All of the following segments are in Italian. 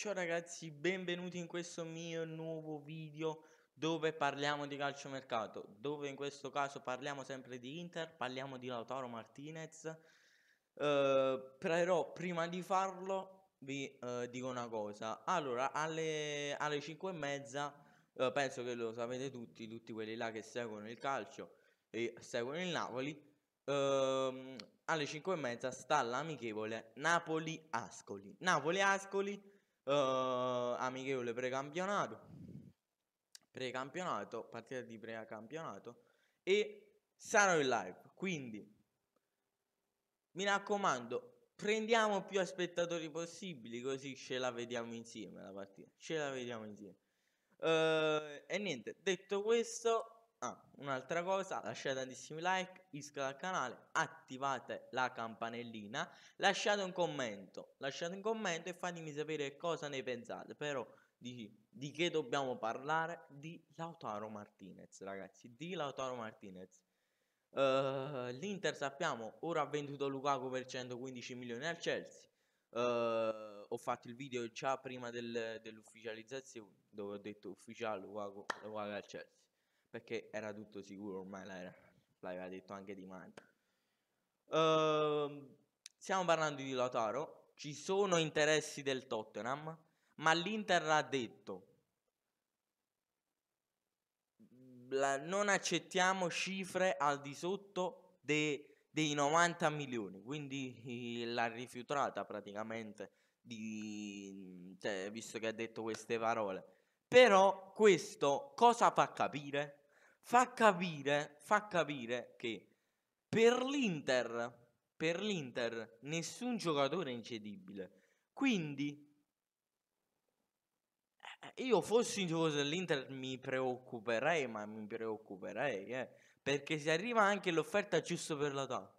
Ciao ragazzi, benvenuti in questo mio nuovo video dove parliamo di calciomercato, dove in questo caso parliamo sempre di Inter, parliamo di Lautaro Martinez, eh, però prima di farlo vi eh, dico una cosa, allora alle, alle 5 e mezza eh, penso che lo sapete tutti, tutti quelli là che seguono il calcio e seguono il Napoli, ehm, alle 5 e mezza sta l'amichevole Napoli-Ascoli, Napoli-Ascoli Uh, amichevole precampionato, precampionato, partita di precampionato e sarò in live. Quindi mi raccomando, prendiamo più spettatori possibili così ce la vediamo insieme la partita. Ce la vediamo insieme. Uh, e niente, detto questo, Ah, un'altra cosa, lasciate tantissimi like, iscrivetevi al canale, attivate la campanellina, lasciate un commento, lasciate un commento e fatemi sapere cosa ne pensate, però di, di che dobbiamo parlare? Di Lautaro Martinez, ragazzi, di Lautaro Martinez. Uh, L'Inter sappiamo, ora ha venduto Lukaku per 115 milioni al Chelsea. Uh, ho fatto il video già prima del, dell'ufficializzazione dove ho detto ufficiale Lukaku, Lukaku al Chelsea perché era tutto sicuro ormai, l'aveva detto anche Di Mani. Uh, ehm, stiamo parlando di Lautaro, ci sono interessi del Tottenham, ma l'Inter ha detto la, non accettiamo cifre al di sotto de, dei 90 milioni, quindi l'ha rifiutata praticamente, di, cioè, visto che ha detto queste parole. Però questo cosa fa capire? fa capire, fa capire che per l'Inter, per l'Inter nessun giocatore è incedibile. Quindi eh, io fossi in gioco dell'Inter mi preoccuperei, ma mi preoccuperei, eh, perché se arriva anche l'offerta giusta per la TAP,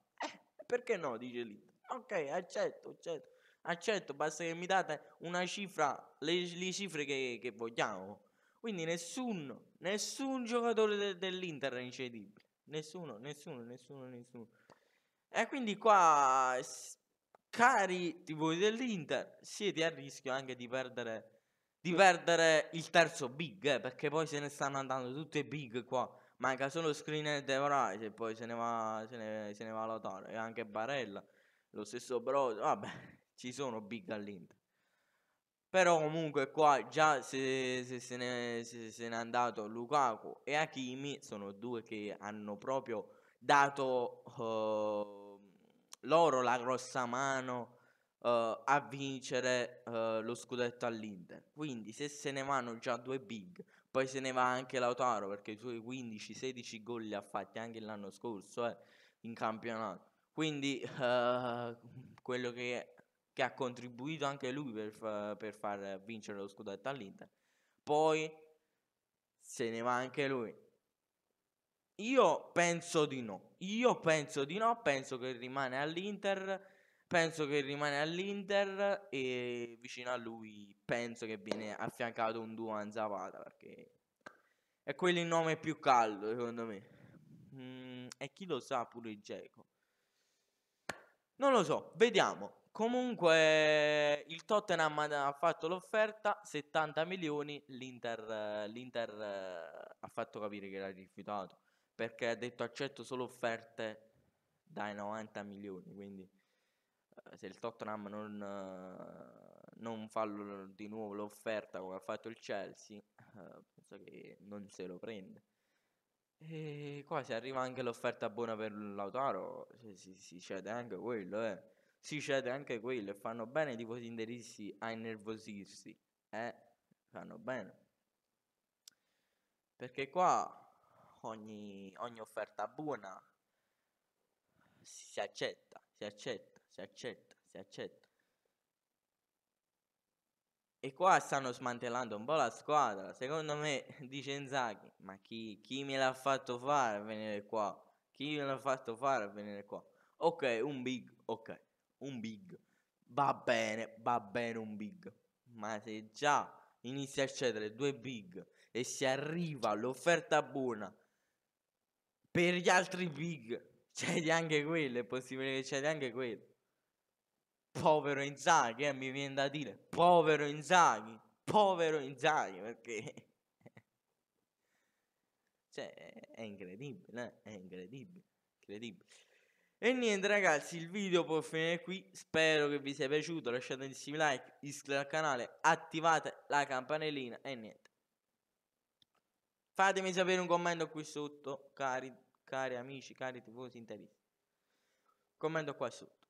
eh, perché no, dice l'Inter. Ok, accetto, accetto, accetto, basta che mi date una cifra, le, le cifre che, che vogliamo. Quindi nessuno, nessun giocatore de- dell'Inter è incedibile. Nessuno, nessuno, nessuno, nessuno. E quindi qua, cari di voi dell'Inter, siete a rischio anche di perdere, di perdere il terzo big, eh, perché poi se ne stanno andando tutti i big qua. Manca solo Screen e Devorize e poi se ne va, se ne, se ne va Lotaro e anche Barella. Lo stesso Broso, vabbè, ci sono big all'Inter. Però comunque qua già se, se, se ne, se, se n'è andato Lukaku e Hakimi sono due che hanno proprio dato uh, loro la grossa mano uh, a vincere uh, lo scudetto all'Inter. Quindi se se ne vanno già due big, poi se ne va anche Lautaro perché i suoi 15-16 gol li ha fatti anche l'anno scorso eh, in campionato. Quindi quello che che ha contribuito anche lui per, per far vincere lo scudetto all'Inter. Poi se ne va anche lui. Io penso di no. Io penso di no, penso che rimane all'Inter. Penso che rimane all'Inter e vicino a lui penso che viene affiancato un duo Duan Zapata perché è quello il nome più caldo secondo me. Mm, e chi lo sa pure il Geco. Non lo so, vediamo. Comunque il Tottenham ha fatto l'offerta, 70 milioni, l'Inter, l'Inter eh, ha fatto capire che l'ha rifiutato perché ha detto accetto solo offerte dai 90 milioni, quindi eh, se il Tottenham non, eh, non fa di nuovo l'offerta come ha fatto il Chelsea, penso che non se lo prende. E qua se arriva anche l'offerta buona per Lautaro, si, si, si cede anche quello, eh si cede anche quello e fanno bene i tifosi interisti a innervosirsi. Eh, fanno bene. Perché qua ogni, ogni offerta buona si accetta, si accetta, si accetta, si accetta. E qua stanno smantellando un po' la squadra. Secondo me dice Inzaghi, ma chi, chi me l'ha fatto fare a venire qua? Chi me l'ha fatto fare a venire qua? Ok, un big, ok un big. Va bene, va bene un big. Ma se già inizia a cedere due big e si arriva all'offerta buona per gli altri big, cedi anche quello, è possibile che cedi anche quello. Povero Inzaghi, eh, mi viene da dire, povero Inzaghi, povero Inzaghi, perché... cioè, è incredibile, eh? è incredibile, incredibile. E niente ragazzi, il video può finire qui, spero che vi sia piaciuto, lasciate lasciatissimi like, iscrivetevi al canale, attivate la campanellina e niente. Fatemi sapere un commento qui sotto, cari, cari amici, cari tifosi interisti. Commento qua sotto.